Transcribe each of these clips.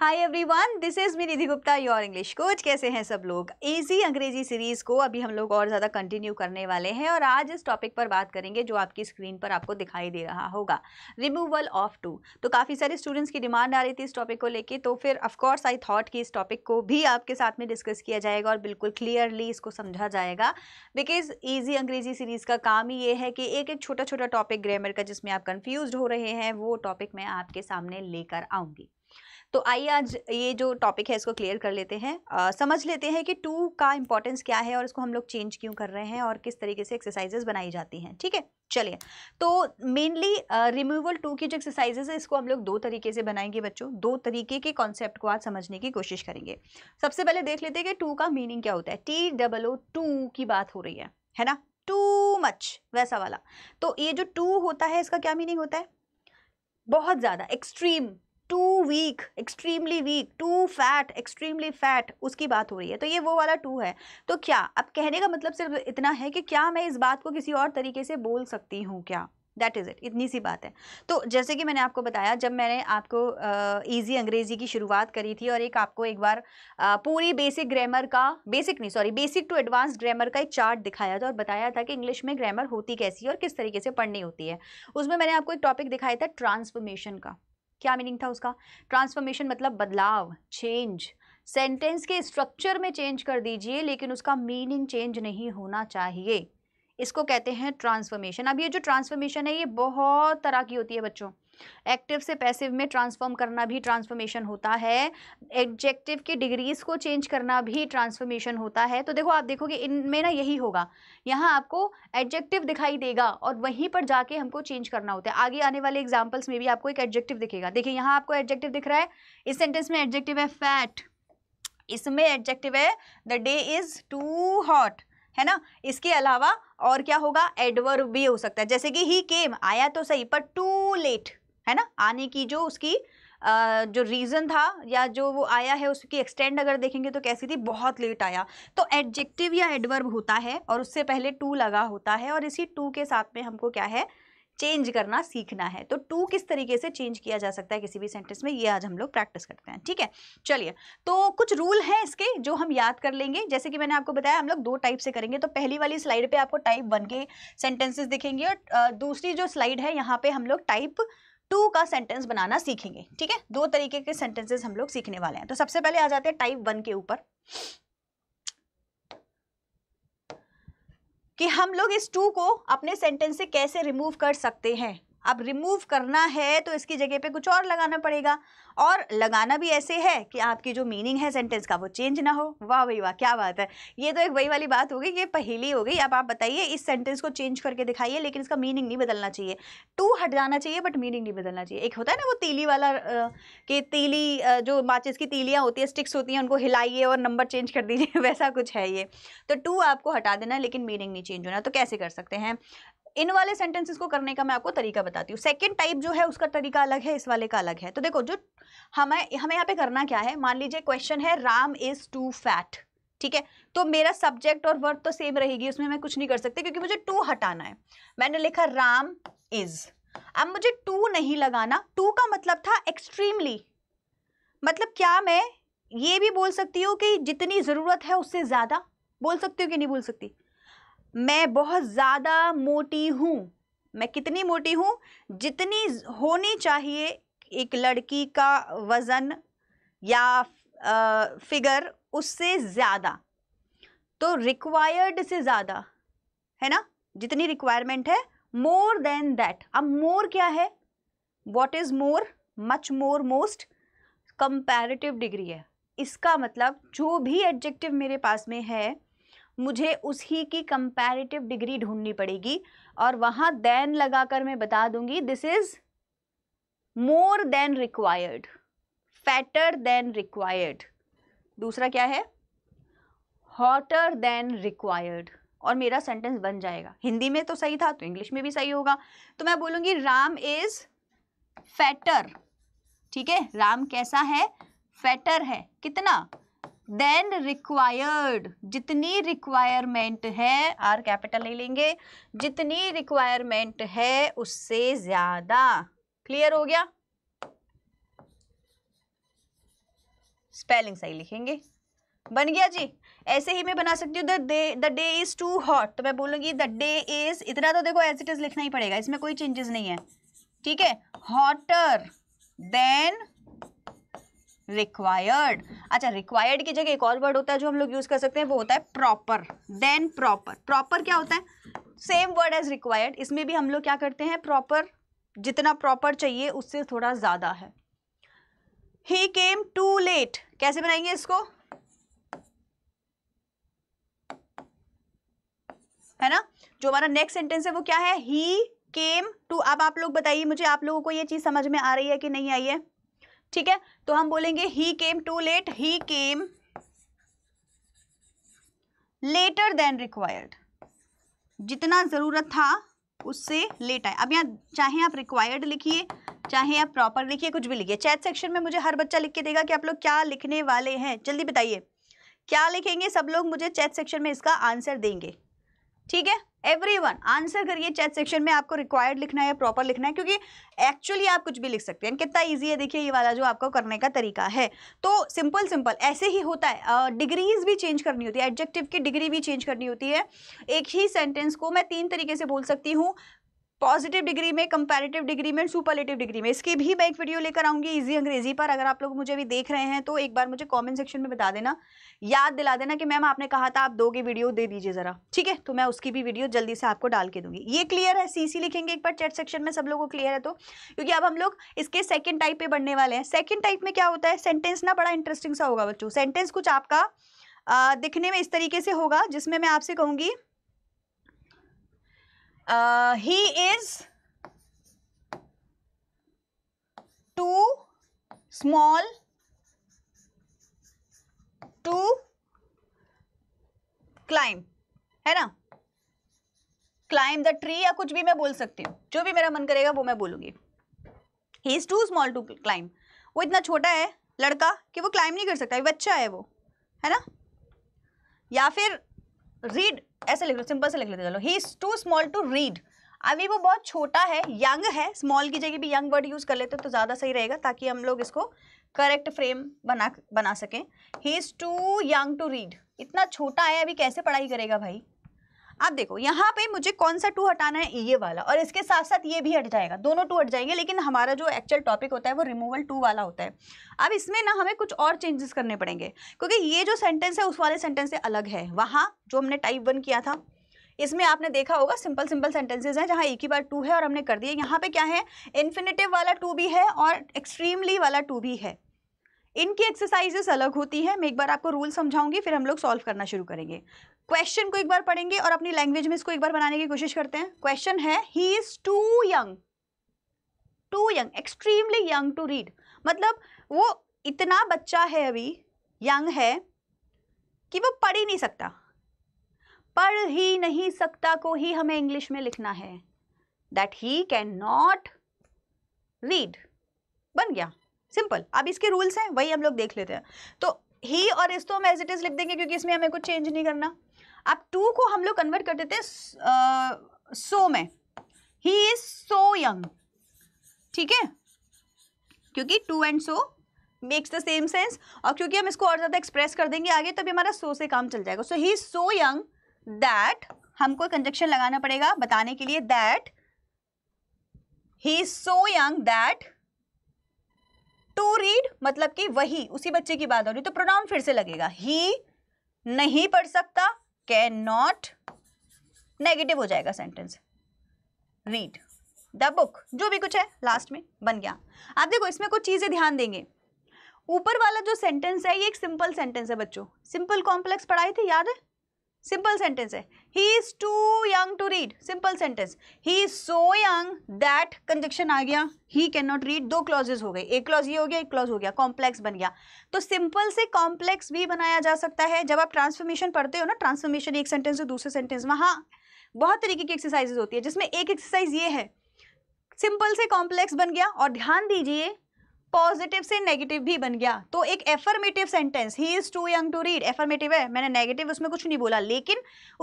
hi everyone this is me Nidhi Gupta your English coach कैसे हैं सब लोग इजी अंग्रेजी सीरीज़ को अभी हम लोग और ज़्यादा कंटिन्यू करने वाले हैं और आज इस टॉपिक पर बात करेंगे जो आपकी स्क्रीन पर आपको दिखाई दे रहा होगा रिमूवल ऑफ टू तो काफ़ी सारे स्टूडेंट्स की डिमांड आ रही थी इस टॉपिक को लेकर तो फिर ऑफकोर्स आई थॉट कि इस टॉपिक को भी आपके साथ में डिस्कस किया जाएगा और बिल्कुल क्लियरली इसको समझा जाएगा बिकॉज ईजी अंग्रेजी सीरीज़ का काम ही ये है कि एक एक छोटा छोटा टॉपिक ग्रामर का जिसमें आप कन्फ्यूज़ हो रहे हैं वो टॉपिक मैं आपके सामने लेकर आऊँगी तो आइए आज ये जो टॉपिक है इसको क्लियर कर लेते हैं आ, समझ लेते हैं कि टू का इंपॉर्टेंस क्या है और इसको हम लोग चेंज क्यों कर रहे हैं और किस तरीके से एक्सरसाइजेस बनाई जाती हैं ठीक है चलिए तो मेनली रिमूवल टू की जो एक्सरसाइजेज है इसको हम लोग दो तरीके से बनाएंगे बच्चों दो तरीके के कॉन्सेप्ट को आज समझने की कोशिश करेंगे सबसे पहले देख लेते हैं कि टू का मीनिंग क्या होता है टी डबल ओ टू की बात हो रही है है ना टू मच वैसा वाला तो ये जो टू होता है इसका क्या मीनिंग होता है बहुत ज़्यादा extreme too weak extremely weak too fat extremely fat उसकी बात हो रही है तो ये वो वाला टू है तो क्या अब कहने का मतलब सिर्फ इतना है कि क्या मैं इस बात को किसी और तरीके से बोल सकती हूँ क्या दैट इज़ इट इतनी सी बात है तो जैसे कि मैंने आपको बताया जब मैंने आपको ईजी अंग्रेज़ी की शुरुआत करी थी और एक आपको एक बार आ, पूरी बेसिक ग्रामर का बेसिक नहीं sorry basic to advance grammar का एक चार्ट दिखाया था और बताया था कि इंग्लिश में ग्रामर होती कैसी है और किस तरीके से पढ़नी होती है उसमें मैंने आपको एक टॉपिक दिखाया था ट्रांसफॉर्मेशन का क्या मीनिंग था उसका ट्रांसफॉर्मेशन मतलब बदलाव चेंज सेंटेंस के स्ट्रक्चर में चेंज कर दीजिए लेकिन उसका मीनिंग चेंज नहीं होना चाहिए इसको कहते हैं ट्रांसफॉर्मेशन अब ये जो ट्रांसफॉर्मेशन है ये बहुत तरह की होती है बच्चों एक्टिव से पैसिव में ट्रांसफॉर्म करना भी ट्रांसफॉर्मेशन होता है एडजेक्टिव के डिग्रीज को चेंज करना भी ट्रांसफॉर्मेशन होता है तो देखो आप देखोगे इनमें ना यही होगा यहाँ आपको एडजेक्टिव दिखाई देगा और वहीं पर जाके हमको चेंज करना होता है आगे आने वाले एग्जाम्पल्स में भी आपको एक एडजेक्टिव दिखेगा देखिए यहाँ आपको एडजेक्टिव दिख रहा है इस सेंटेंस में एडजेक्टिव है फैट इसमें एडजेक्टिव है the day is too hot है ना इसके अलावा और क्या होगा एडवर्ब भी हो सकता है जैसे कि ही केम आया तो सही पर टू लेट है ना आने की जो उसकी जो रीज़न था या जो वो आया है उसकी एक्सटेंड अगर देखेंगे तो कैसी थी बहुत लेट आया तो एडजेक्टिव या एडवर्ब होता है और उससे पहले टू लगा होता है और इसी टू के साथ में हमको क्या है चेंज करना सीखना है तो टू किस तरीके से चेंज किया जा सकता है किसी भी सेंटेंस में ये आज हम लोग प्रैक्टिस करते हैं ठीक है चलिए तो कुछ रूल हैं इसके जो हम याद कर लेंगे जैसे कि मैंने आपको बताया हम लोग दो टाइप से करेंगे तो पहली वाली स्लाइड पे आपको टाइप वन के सेंटेंसेस दिखेंगे और दूसरी जो स्लाइड है यहाँ पे हम लोग टाइप टू का सेंटेंस बनाना सीखेंगे ठीक है दो तरीके के सेंटेंसेस हम लोग सीखने वाले हैं तो सबसे पहले आ जाते हैं टाइप वन के ऊपर कि हम लोग इस टू को अपने सेंटेंस से कैसे रिमूव कर सकते हैं अब रिमूव करना है तो इसकी जगह पे कुछ और लगाना पड़ेगा और लगाना भी ऐसे है कि आपकी जो मीनिंग है सेंटेंस का वो चेंज ना हो वाह भाई वाह क्या बात है ये तो एक वही वाली बात हो गई ये पहली हो गई अब आप बताइए इस सेंटेंस को चेंज करके दिखाइए लेकिन इसका मीनिंग नहीं बदलना चाहिए टू हट जाना चाहिए बट मीनिंग नहीं बदलना चाहिए एक होता है ना वो तीली वाला कि तीली जो माचिस की तीलियाँ होती है स्टिक्स होती हैं उनको हिलाइए और नंबर चेंज कर दीजिए वैसा कुछ है ये तो टू आपको हटा देना लेकिन मीनिंग नहीं चेंज होना तो कैसे कर सकते हैं इन वाले सेंटेंसेस को करने का मैं आपको तरीका बताती हूँ सेकेंड टाइप जो है उसका तरीका अलग है इस वाले का अलग है तो देखो जो हमें हमें यहाँ पे करना क्या है मान लीजिए क्वेश्चन है राम इज़ टू फैट ठीक है तो मेरा सब्जेक्ट और वर्ड तो सेम रहेगी उसमें मैं कुछ नहीं कर सकती क्योंकि मुझे टू हटाना है मैंने लिखा राम इज़ अब मुझे टू नहीं लगाना टू का मतलब था एक्सट्रीमली मतलब क्या मैं ये भी बोल सकती हूँ कि जितनी ज़रूरत है उससे ज़्यादा बोल सकती हूँ कि नहीं बोल सकती मैं बहुत ज़्यादा मोटी हूँ मैं कितनी मोटी हूँ जितनी होनी चाहिए एक लड़की का वज़न या फिगर उससे ज़्यादा तो रिक्वायर्ड से ज़्यादा है ना जितनी रिक्वायरमेंट है मोर देन दैट अब मोर क्या है what is more much more most comparative degree है इसका मतलब जो भी एडजेक्टिव मेरे पास में है मुझे उसी की कंपैरेटिव डिग्री ढूंढनी पड़ेगी और वहां देन लगाकर मैं बता दूंगी this is more than required fatter than required दूसरा क्या है हॉटर देन रिक्वायर्ड और मेरा सेंटेंस बन जाएगा हिंदी में तो सही था तो इंग्लिश में भी सही होगा तो मैं बोलूंगी राम इज़ फैटर ठीक है राम कैसा है फैटर है कितना देन रिक्वायर्ड जितनी रिक्वायरमेंट है आर कैपिटल नहीं लेंगे जितनी रिक्वायरमेंट है उससे ज्यादा क्लियर हो गया स्पेलिंग सही लिखेंगे बन गया जी ऐसे ही मैं बना सकती हूँ the day the day is too hot तो मैं बोलूँगी द डे इज इतना तो देखो एज इट इज लिखना ही पड़ेगा इसमें कोई चेंजेस नहीं है ठीक है हॉटर देन रिक्वायर्ड अच्छा रिक्वायर्ड की जगह एक और वर्ड होता है जो हम लोग यूज कर सकते हैं वो होता है प्रॉपर देन प्रॉपर प्रॉपर क्या होता है सेम वर्ड एज रिक्वायर्ड इसमें भी हम लोग क्या करते हैं प्रॉपर जितना प्रॉपर चाहिए उससे थोड़ा ज़्यादा है ही केम टू लेट कैसे बनाएंगे इसको है ना जो हमारा नेक्स्ट सेंटेंस है वो क्या है ही केम टू अब आप लोग बताइए मुझे आप लोगों को ये चीज़ समझ में आ रही है कि नहीं आई है ठीक है तो हम बोलेंगे he came too late he came later than required जितना ज़रूरत था उससे लेट आए अब यहाँ चाहे आप रिक्वायर्ड लिखिए चाहे आप प्रॉपर लिखिए कुछ भी लिखिए चैट सेक्शन में मुझे हर बच्चा लिख के देगा कि आप लोग क्या लिखने वाले हैं जल्दी बताइए क्या लिखेंगे सब लोग मुझे चैट सेक्शन में इसका आंसर देंगे ठीक है एवरी वन आंसर करिए चैट सेक्शन में आपको रिक्वायर्ड लिखना है प्रॉपर लिखना है क्योंकि एक्चुअली आप कुछ भी लिख सकते हैं कितना ईजी है देखिए ये वाला जो आपको करने का तरीका है तो सिंपल सिंपल ऐसे ही होता है डिग्रीज uh, भी चेंज करनी होती है एडजेक्टिव की डिग्री भी चेंज करनी होती है एक ही सेंटेंस को मैं तीन तरीके से बोल सकती हूँ पॉजिटिव डिग्री में कंपेरेटिव डिग्री में सुपरलेटिव डिग्री में इसकी भी मैं एक वीडियो लेकर आऊँगी इजी अंग्रेजी पर अगर आप लोग मुझे अभी देख रहे हैं तो एक बार मुझे कमेंट सेक्शन में बता देना याद दिला देना कि मैम आपने कहा था आप दोगे वीडियो दे दीजिए ज़रा ठीक है तो मैं उसकी भी वीडियो जल्दी से आपको डाल के दूंगी ये क्लियर है सी सी लिखेंगे एक बार चैट सेक्शन में सब लोगों को क्लियर है तो क्योंकि अब हम लोग इसके सेकेंड टाइप पे बढ़ने वाले हैं सेकेंड टाइप में क्या होता है सेंटेंस ना बड़ा इंटरेस्टिंग सा होगा बच्चों सेंटेंस कुछ आपका दिखने में इस तरीके से होगा जिसमें मैं आपसे कहूँगी he is too small to climb है ना क्लाइम द ट्री या कुछ भी मैं बोल सकती हूँ जो भी मेरा मन करेगा वो मैं बोलूंगी he is too small to climb वो इतना छोटा है लड़का कि वो क्लाइम नहीं कर सकता बच्चा है वो है ना या फिर रीड ऐसे लिख लो सिंपल से लिख लेते चलो he is too small to read अभी वो बहुत छोटा है यंग है स्मॉल की जगह भी यंग वर्ड यूज़ कर लेते हो तो ज़्यादा सही रहेगा ताकि हम लोग इसको करेक्ट फ्रेम बना बना सकें he is too young to read इतना छोटा है अभी कैसे पढ़ाई करेगा भाई आप देखो यहाँ पे मुझे कौन सा टू हटाना है ये वाला और इसके साथ साथ ये भी हट जाएगा दोनों टू हट जाएंगे लेकिन हमारा जो एक्चुअल टॉपिक होता है वो रिमूवल टू वाला होता है अब इसमें ना हमें कुछ और चेंजेस करने पड़ेंगे क्योंकि ये जो सेंटेंस है उस वाले सेंटेंस से अलग है वहाँ जो हमने टाइप वन किया था इसमें आपने देखा होगा सिंपल सिंपल सेंटेंसेज हैं जहाँ एक ही बार टू है और हमने कर दिए यहाँ पे क्या है इन्फिनेटिव वाला टू भी है और एक्सट्रीमली वाला टू भी है इनकी एक्सरसाइजेस अलग होती हैं मैं एक बार आपको रूल समझाऊंगी फिर हम लोग सॉल्व करना शुरू करेंगे क्वेश्चन को एक बार पढ़ेंगे और अपनी लैंग्वेज में इसको एक बार बनाने की कोशिश करते हैं क्वेश्चन है he is too young too young extremely young to read मतलब वो इतना बच्चा है अभी यंग है कि वो पढ़ ही नहीं सकता पढ़ ही नहीं सकता को ही हमें इंग्लिश में लिखना है that he can not read बन गया सिंपल अब इसके रूल्स हैं वही हम लोग देख लेते हैं तो ही और तो हम एज इट इज़ लिख देंगे क्योंकि इसमें हमें कुछ चेंज नहीं करना अब टू को हम लोग कन्वर्ट कर देते हैं सो में ही इज सो यंग ठीक है क्योंकि too and so makes the same sense और क्योंकि हम इसको और ज़्यादा एक्सप्रेस कर देंगे आगे तभी हमारा सो से काम चल जाएगा so he is so young that हमको कंजक्शन लगाना पड़ेगा बताने के लिए that he is so young that to read मतलब कि वही उसी बच्चे की बात हो रही तो प्रोनाउन फिर से लगेगा ही नहीं पढ़ सकता कैन नॉट नेगेटिव हो जाएगा सेंटेंस रीड द बुक जो भी कुछ है लास्ट में बन गया आप देखो इसमें कुछ चीज़ें ध्यान देंगे ऊपर वाला जो सेंटेंस है ये एक सिंपल सेंटेंस है बच्चों सिंपल कॉम्प्लेक्स पढ़ाई थी याद है सिंपल सेंटेंस है he is too young to read simple sentence he is so young that conjunction आ गया ही कैन नॉट रीड दो क्लॉजेज हो गए एक क्लॉज ये हो गया एक क्लॉज हो गया कॉम्प्लेक्स बन गया तो सिंपल से कॉम्प्लेक्स भी बनाया जा सकता है जब आप ट्रांसफॉर्मेशन पढ़ते हो ना ट्रांसफॉर्मेशन एक सेंटेंस से दूसरे सेंटेंस में हाँ बहुत तरीके की एक्सरसाइजेज होती है जिसमें एक एक्सरसाइज ये है सिंपल से कॉम्प्लेक्स बन गया और ध्यान दीजिए पॉजिटिव से नेगेटिव भी बन गया तो एक affirmative sentence he is too young to read affirmative है मैंने नेगेटिव उसमें कुछ नहीं बोला लेकिन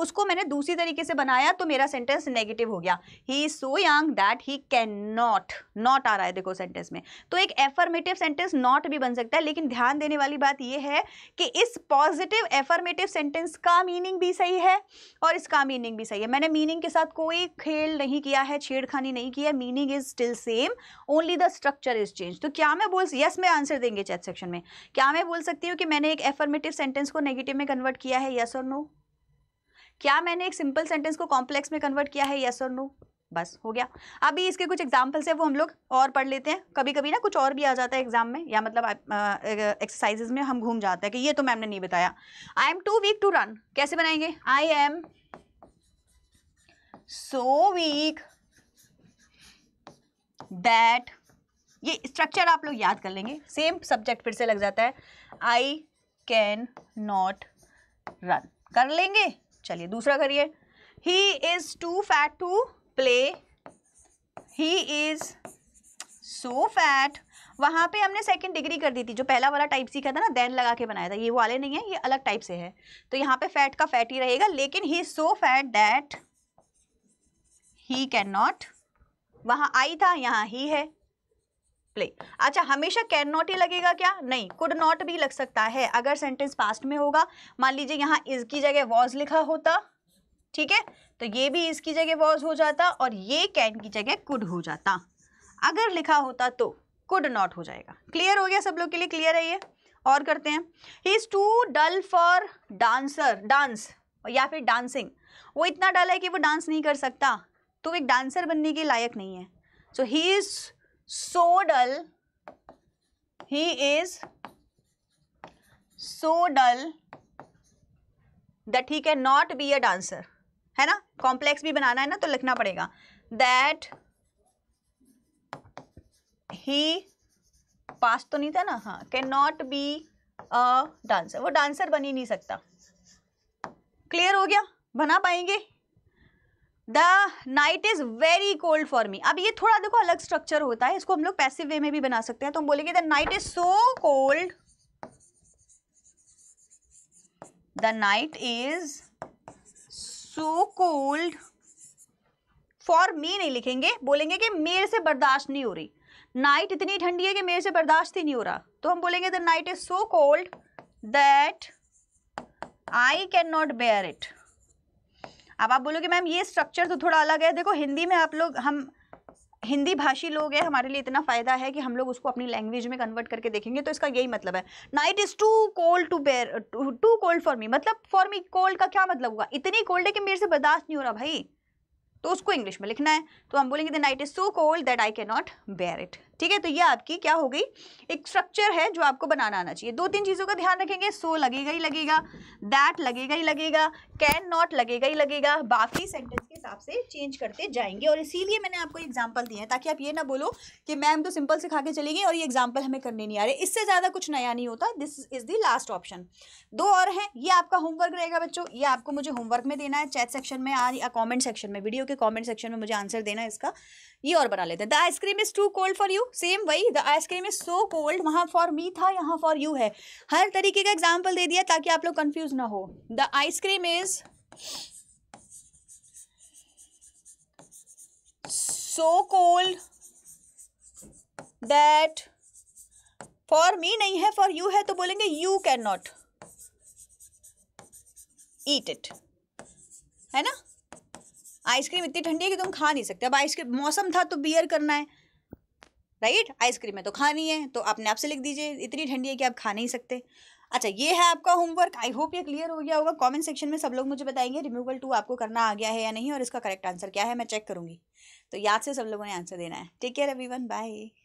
उसको मैंने दूसरी तरीके से बनाया तो मेरा सेंटेंस नेगेटिव हो गया he is so young that he can not not आ रहा है देखो सेंटेंस में तो एक एफर्मेटिव सेंटेंस नॉट भी बन सकता है लेकिन ध्यान देने वाली बात यह है कि इस पॉजिटिव एफर्मेटिव सेंटेंस का मीनिंग भी सही है और इसका मीनिंग भी सही है मैंने मीनिंग के साथ कोई खेल नहीं किया है छेड़खानी नहीं की है meaning is still same only the structure is change तो क्या क्या मैं बोल यस मैं आंसर देंगे चैट सेक्शन में क्या मैं बोल सकती हूँ कि मैंने एक एफर्मेटिव सेंटेंस को नेगेटिव में कन्वर्ट किया है यस और नो क्या मैंने एक सिंपल सेंटेंस को कॉम्प्लेक्स में कन्वर्ट किया है यस और नो बस हो गया अभी इसके कुछ एग्जाम्पल्स है वो हम लोग और पढ़ लेते हैं कभी कभी ना कुछ और भी आ जाता है एग्जाम में या मतलब एक्सरसाइजेज में हम घूम जाते हैं कि ये तो मैम ने नहीं बताया I am too weak to run कैसे बनाएंगे I am so weak that ये स्ट्रक्चर आप लोग याद कर लेंगे सेम सब्जेक्ट फिर से लग जाता है आई कैन नॉट रन कर लेंगे चलिए दूसरा करिए he is too fat to play he is so fat वहाँ पे हमने सेकेंड डिग्री कर दी थी जो पहला वाला टाइप सीखा था ना देन लगा के बनाया था ये वाले नहीं है ये अलग टाइप से है तो यहाँ पे फैट का फैट ही रहेगा लेकिन he so fat that he can not वहाँ आई था यहाँ ही है प्ले अच्छा हमेशा कैन नॉट ही लगेगा क्या नहीं कुड नॉट भी लग सकता है अगर सेंटेंस पास्ट में होगा मान लीजिए यहाँ इसकी जगह वॉज लिखा होता ठीक है तो ये भी इसकी जगह वॉज हो जाता और ये कैन की जगह कुड हो जाता अगर लिखा होता तो कुड नॉट हो जाएगा क्लियर हो गया सब लोग के लिए क्लियर है ये और करते हैं he is too dull for dancer dance या फिर डांसिंग वो इतना डल है कि वो डांस नहीं कर सकता तो एक डांसर बनने के लायक नहीं है so he is so dull he is so dull that he can not be a dancer है ना कॉम्प्लेक्स भी बनाना है ना तो लिखना पड़ेगा दैट ही पास तो नहीं था ना हाँ can not be a dancer वो डांसर बन ही नहीं सकता क्लियर हो गया बना पाएंगे the night is very cold for me अब ये थोड़ा देखो अलग स्ट्रक्चर होता है इसको हम लोग पैसिव वे में भी बना सकते हैं तो हम बोलेंगे the night is so cold the night is so cold for me नहीं लिखेंगे बोलेंगे कि मेरे से बर्दाश्त नहीं हो रही नाइट इतनी ठंडी है कि मेरे से बर्दाश्त ही नहीं हो रहा तो हम बोलेंगे the night is so cold that I can not bear it अब आप बोलोगे मैम ये स्ट्रक्चर तो थोड़ा अलग है देखो हिंदी में आप लोग हम हिंदी भाषी लोग हैं हमारे लिए इतना फ़ायदा है कि हम लोग उसको अपनी लैंग्वेज में कन्वर्ट करके देखेंगे तो इसका यही मतलब है night is too cold to bear too cold for me मतलब फॉर मी कोल्ड का क्या मतलब हुआ इतनी कोल्ड है कि मेरे से बर्दाश्त नहीं हो रहा भाई तो उसको इंग्लिश में लिखना है तो हम बोलेंगे the night is so cold that I can not bear it ठीक है तो ये आपकी क्या हो गई एक स्ट्रक्चर है जो आपको बनाना आना चाहिए दो तीन चीज़ों का ध्यान रखेंगे सो लगेगा ही लगेगा दैट लगेगा ही लगेगा कैन नॉट लगेगा ही लगेगा बाकी सेंटेंस के हिसाब से चेंज करते जाएंगे और इसीलिए मैंने आपको एग्जाम्पल दिया है ताकि आप ये ना बोलो कि मैम तो सिंपल सिखा के चली गई और ये एग्जाम्पल हमें करने नहीं आ रहे इससे ज़्यादा कुछ नया नहीं होता this is the last option दो और हैं ये आपका होमवर्क रहेगा बच्चों ये आपको मुझे होमवर्क में देना है चैट सेक्शन में या कॉमेंट सेक्शन में वीडियो के कॉमेंट सेक्शन में मुझे आंसर देना है इसका ये और बना लेते हैं the ice cream is too cold for you you same वही the ice cream is so cold वहाँ फॉर मी था यहाँ फॉर यू है हर तरीके का एग्जाम्पल दे दिया ताकि आप लोग कन्फ्यूज ना हो the ice cream is so cold that for me नहीं है फॉर यू है तो बोलेंगे you can not eat it है ना आइसक्रीम इतनी ठंडी है कि तुम खा नहीं सकते अब आइसक्रीम मौसम था तो बियर करना है राइट आइसक्रीम है तो खानी है तो अपने आप से लिख दीजिए इतनी ठंडी है कि आप खा नहीं सकते अच्छा ये है आपका होमवर्क आई होप ये क्लियर हो गया होगा कमेंट सेक्शन में सब लोग मुझे बताएंगे रिमूवल टू आपको करना आ गया है या नहीं और इसका करेक्ट आंसर क्या है मैं चेक करूँगी तो याद से सब लोगों ने आंसर देना है टेक केयर एवरीवन बाय